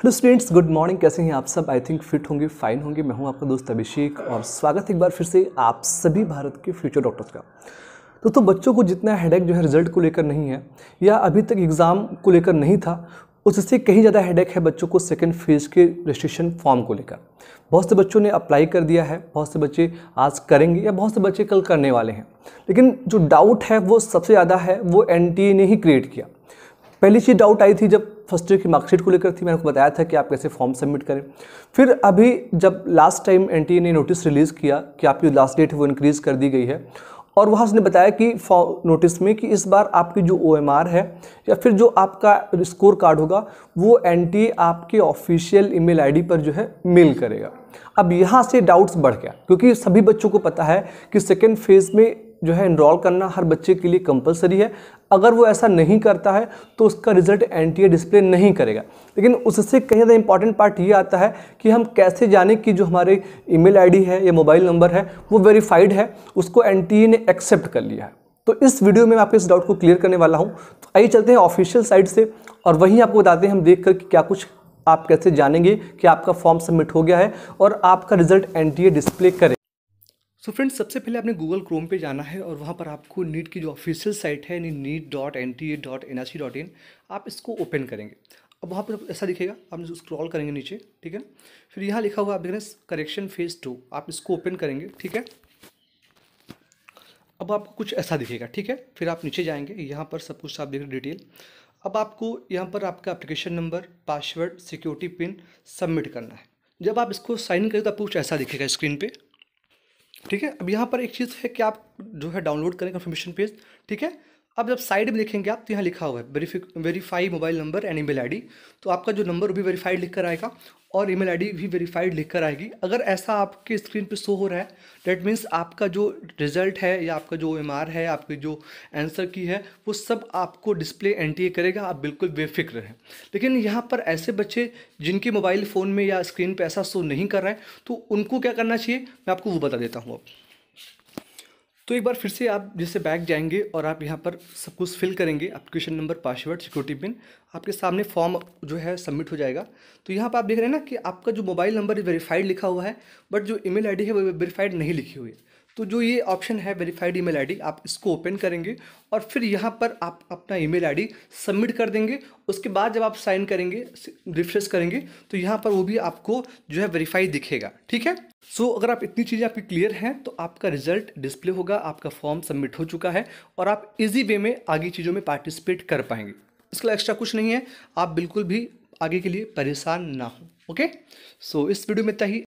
hello students good morning कैसे हैं आप सब आई थिंक फिट होंगे फाइन होंगे मैं हूं आपका दोस्त अभिषेक और स्वागत एक बार फिर से आप सभी भारत के फ्यूचर डॉक्टर्स का तो तो बच्चों को जितना हेडेक जो है रिजल्ट को लेकर नहीं है या अभी तक एग्ज़ाम को लेकर नहीं था उससे कहीं ज़्यादा हेडेक है बच्चों को सेकेंड फेज़ के रजिस्ट्रेशन फॉर्म को लेकर बहुत से बच्चों ने अप्लाई कर दिया है बहुत से बच्चे आज करेंगे या बहुत से बच्चे कल करने वाले हैं लेकिन जो डाउट है वो सबसे ज़्यादा है वो एन ने ही क्रिएट किया पहली चीज़ डाउट आई थी जब फर्स्ट ईयर की मार्कशीट को लेकर थी मैंने आपको बताया था कि आप कैसे फॉर्म सबमिट करें फिर अभी जब लास्ट टाइम एन ने नोटिस रिलीज़ किया कि आपकी लास्ट डेट है वो इनक्रीज़ कर दी गई है और वहाँ उसने बताया कि नोटिस में कि इस बार आपकी जो ओ है या फिर जो आपका स्कोर कार्ड होगा वो एन e आपके ऑफिशियल ईमेल आईडी पर जो है मेल करेगा अब यहाँ से डाउट्स बढ़ गया क्योंकि सभी बच्चों को पता है कि सेकेंड फेज़ में जो है इनरोल करना हर बच्चे के लिए कंपलसरी है अगर वो ऐसा नहीं करता है तो उसका रिजल्ट एन डिस्प्ले नहीं करेगा लेकिन उससे कहीं ज़्यादा इंपॉर्टेंट पार्ट ये आता है कि हम कैसे जाने कि जो हमारे ईमेल आईडी है या मोबाइल नंबर है वो वेरीफाइड है उसको एन ने एक्सेप्ट कर लिया है तो इस वीडियो में मैं आपके इस डाउट को क्लियर करने वाला हूँ तो आइए चलते हैं ऑफिशियल साइट से और वहीं आपको बताते हैं हम देख कर कि क्या कुछ आप कैसे जानेंगे कि आपका फॉर्म सबमिट हो गया है और आपका रिजल्ट एन डिस्प्ले करें सो so फ्रेंड्स सबसे पहले आपने गूगल क्रोम पे जाना है और वहाँ पर आपको नीट की जो ऑफिशियल साइट है यानी NEET dot N T A dot N I C dot in आप इसको ओपन करेंगे अब वहाँ पर ऐसा दिखेगा आप स्क्रॉल करेंगे नीचे ठीक है फिर यहाँ लिखा हुआ आप देख रहे हैं करेक्शन फेज टू आप इसको ओपन करेंगे ठीक है अब आपको कुछ ऐसा दिखेगा ठीक है फिर आप नीचे जाएंगे यहाँ पर सब कुछ आप देख रहे डिटेल अब आपको यहाँ पर आपका application number password security pin submit करना है जब आप इसको साइन करें तो आपको कुछ ऐसा दिखेगा स्क्रीन पे ठीक है अब यहाँ पर एक चीज़ है कि आप जो है डाउनलोड करें कन्फर्मेशन पेज ठीक है अब जब साइड में देखेंगे आप तो यहाँ लिखा हुआ है verify verify mobile number and email ID तो आपका जो नंबर भी वेरीफाइड लिख कर आएगा और ईमेल आईडी भी वेरीफाइड लिख कर आएगी अगर ऐसा आपके स्क्रीन पे शो हो रहा है डेट मीन्स आपका जो रिजल्ट है या आपका जो एम है आपकी जो आंसर की है वो सब आपको डिस्प्ले एन करेगा आप बिल्कुल बेफिक्र हैं लेकिन यहाँ पर ऐसे बच्चे जिनके मोबाइल फ़ोन में या स्क्रीन पर ऐसा शो नहीं कर रहा है तो उनको क्या करना चाहिए मैं आपको वो बता देता हूँ अब तो एक बार फिर से आप जैसे बैग जाएंगे और आप यहाँ पर सब कुछ फिल करेंगे application number password security pin आपके सामने फॉर्म जो है सबमिट हो जाएगा तो यहाँ पर आप देख रहे हैं ना कि आपका जो मोबाइल नंबर वेरीफाइड लिखा हुआ है बट जो ईमेल आईडी है वो वेरीफाइड नहीं लिखी हुई है तो जो ये ऑप्शन है वेरीफाइड ईमेल आईडी आप इसको ओपन करेंगे और फिर यहाँ पर आप अपना ईमेल आईडी सबमिट कर देंगे उसके बाद जब आप साइन करेंगे रिफ्रेश करेंगे तो यहाँ पर वो भी आपको जो है वेरीफाई दिखेगा ठीक है सो so, अगर आप इतनी चीज़ें आपकी क्लियर हैं तो आपका रिजल्ट डिस्प्ले होगा आपका फॉर्म सबमिट हो चुका है और आप इजी वे में आगे चीज़ों में पार्टिसिपेट कर पाएंगे इसके लिए एक्स्ट्रा कुछ नहीं है आप बिल्कुल भी आगे के लिए परेशान ना हो ओके सो so, इस वीडियो में इतना ही